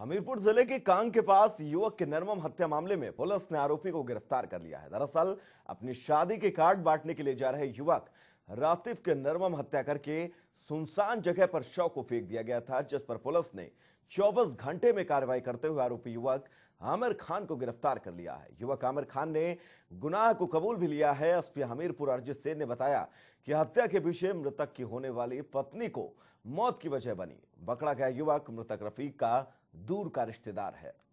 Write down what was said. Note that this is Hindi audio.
हमीरपुर जिले के कांग के पास युवक के नर्मम हत्या मामले में पुलिस ने आरोपी को गिरफ्तार कर लिया है दरअसल अपनी शादी के कार्ड बांटने के लिए जा रहे युवक रातिफ के नरमम हत्या करके सुनसान जगह पर शव को फेंक दिया गया था जिस पर पुलिस ने चौबीस घंटे में कार्रवाई करते हुए आरोपी युवक आमिर खान को गिरफ्तार कर लिया है युवक आमिर खान ने गुनाह को कबूल भी लिया है एसपी हमीरपुर अर्जित सेन ने बताया कि हत्या के पीछे मृतक की होने वाली पत्नी को मौत की वजह बनी बकड़ा गया युवक मृतक रफीक का दूर का रिश्तेदार है